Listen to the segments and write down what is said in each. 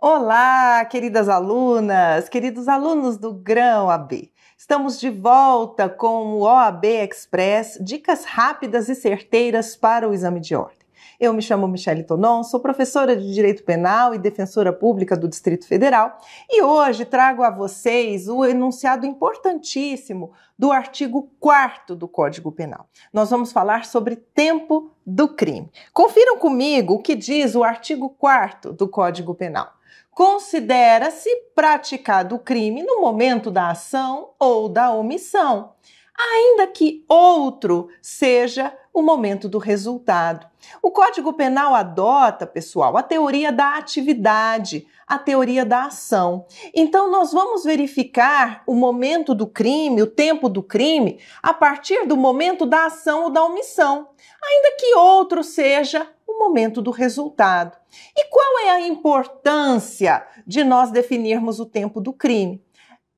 Olá, queridas alunas, queridos alunos do Grão AB. Estamos de volta com o OAB Express, dicas rápidas e certeiras para o exame de ordem. Eu me chamo Michele Tonon, sou professora de Direito Penal e defensora pública do Distrito Federal e hoje trago a vocês o enunciado importantíssimo do artigo 4 do Código Penal. Nós vamos falar sobre tempo do crime. Confiram comigo o que diz o artigo 4 do Código Penal considera-se praticado o crime no momento da ação ou da omissão, ainda que outro seja o momento do resultado. O Código Penal adota, pessoal, a teoria da atividade, a teoria da ação. Então, nós vamos verificar o momento do crime, o tempo do crime, a partir do momento da ação ou da omissão, ainda que outro seja o momento do resultado. E qual é a importância de nós definirmos o tempo do crime?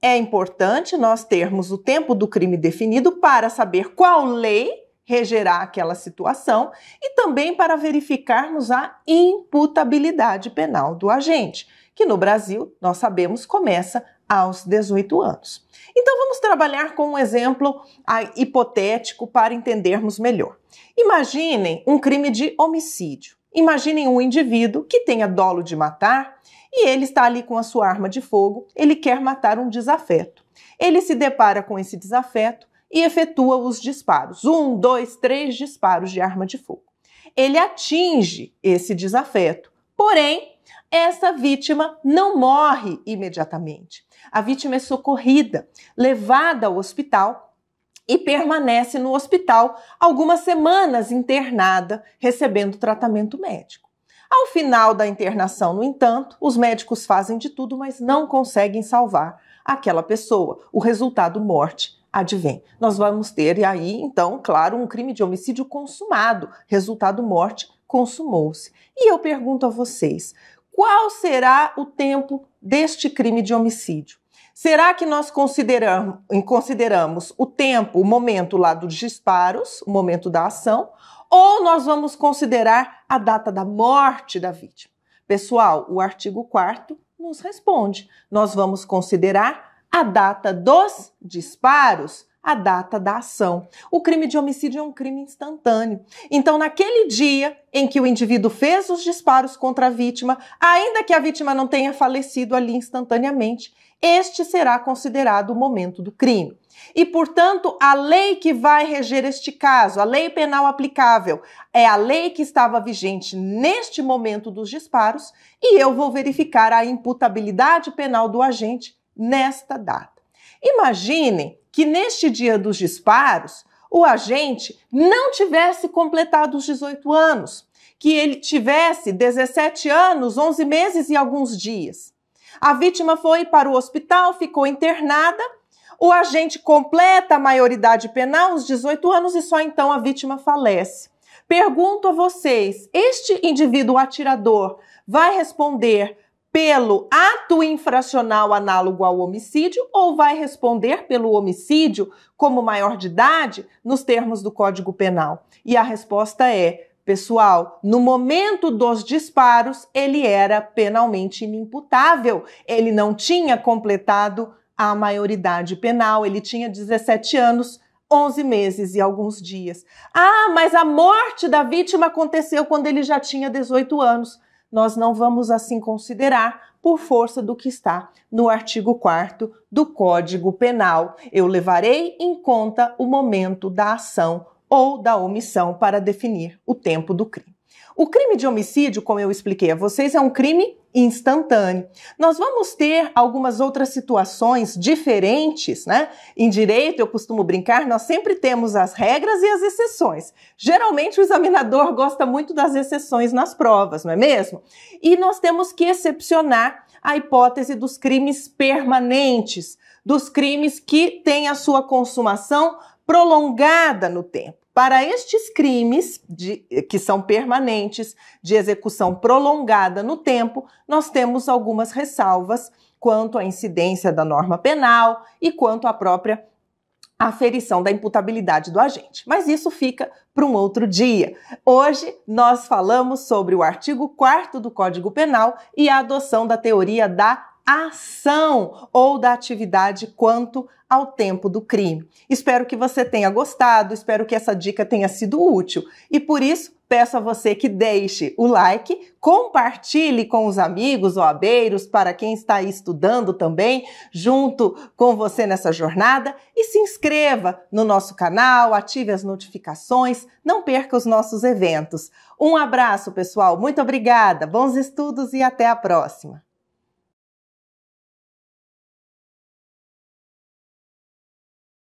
É importante nós termos o tempo do crime definido para saber qual lei regerá aquela situação e também para verificarmos a imputabilidade penal do agente, que no Brasil, nós sabemos, começa aos 18 anos. Então vamos trabalhar com um exemplo ah, hipotético para entendermos melhor. Imaginem um crime de homicídio. Imaginem um indivíduo que tenha dolo de matar e ele está ali com a sua arma de fogo, ele quer matar um desafeto. Ele se depara com esse desafeto e efetua os disparos. Um, dois, três disparos de arma de fogo. Ele atinge esse desafeto, porém, essa vítima não morre imediatamente. A vítima é socorrida, levada ao hospital e permanece no hospital algumas semanas internada, recebendo tratamento médico. Ao final da internação, no entanto, os médicos fazem de tudo, mas não conseguem salvar aquela pessoa. O resultado morte advém. Nós vamos ter aí, então, claro, um crime de homicídio consumado. Resultado morte consumou-se. E eu pergunto a vocês, qual será o tempo deste crime de homicídio? Será que nós consideramos, consideramos o tempo, o momento lá dos disparos, o momento da ação, ou nós vamos considerar a data da morte da vítima? Pessoal, o artigo 4 nos responde. Nós vamos considerar a data dos disparos a data da ação. O crime de homicídio é um crime instantâneo. Então, naquele dia em que o indivíduo fez os disparos contra a vítima, ainda que a vítima não tenha falecido ali instantaneamente, este será considerado o momento do crime. E, portanto, a lei que vai reger este caso, a lei penal aplicável, é a lei que estava vigente neste momento dos disparos e eu vou verificar a imputabilidade penal do agente nesta data. Imagine que neste dia dos disparos, o agente não tivesse completado os 18 anos, que ele tivesse 17 anos, 11 meses e alguns dias. A vítima foi para o hospital, ficou internada. O agente completa a maioridade penal, os 18 anos, e só então a vítima falece. Pergunto a vocês: este indivíduo atirador vai responder pelo ato infracional análogo ao homicídio ou vai responder pelo homicídio como maior de idade nos termos do Código Penal? E a resposta é: pessoal, no momento dos disparos, ele era penalmente inimputável, ele não tinha completado a maioridade penal, ele tinha 17 anos. 11 meses e alguns dias. Ah, mas a morte da vítima aconteceu quando ele já tinha 18 anos nós não vamos assim considerar por força do que está no artigo 4 do Código Penal. Eu levarei em conta o momento da ação ou da omissão para definir o tempo do crime. O crime de homicídio, como eu expliquei a vocês, é um crime instantâneo. Nós vamos ter algumas outras situações diferentes, né? Em direito, eu costumo brincar, nós sempre temos as regras e as exceções. Geralmente o examinador gosta muito das exceções nas provas, não é mesmo? E nós temos que excepcionar a hipótese dos crimes permanentes, dos crimes que têm a sua consumação prolongada no tempo. Para estes crimes, de, que são permanentes, de execução prolongada no tempo, nós temos algumas ressalvas quanto à incidência da norma penal e quanto à própria aferição da imputabilidade do agente. Mas isso fica para um outro dia. Hoje nós falamos sobre o artigo 4 do Código Penal e a adoção da teoria da ação ou da atividade quanto ao tempo do crime. Espero que você tenha gostado, espero que essa dica tenha sido útil e por isso peço a você que deixe o like, compartilhe com os amigos ou abeiros para quem está aí estudando também, junto com você nessa jornada e se inscreva no nosso canal, ative as notificações, não perca os nossos eventos. Um abraço, pessoal, muito obrigada, bons estudos e até a próxima!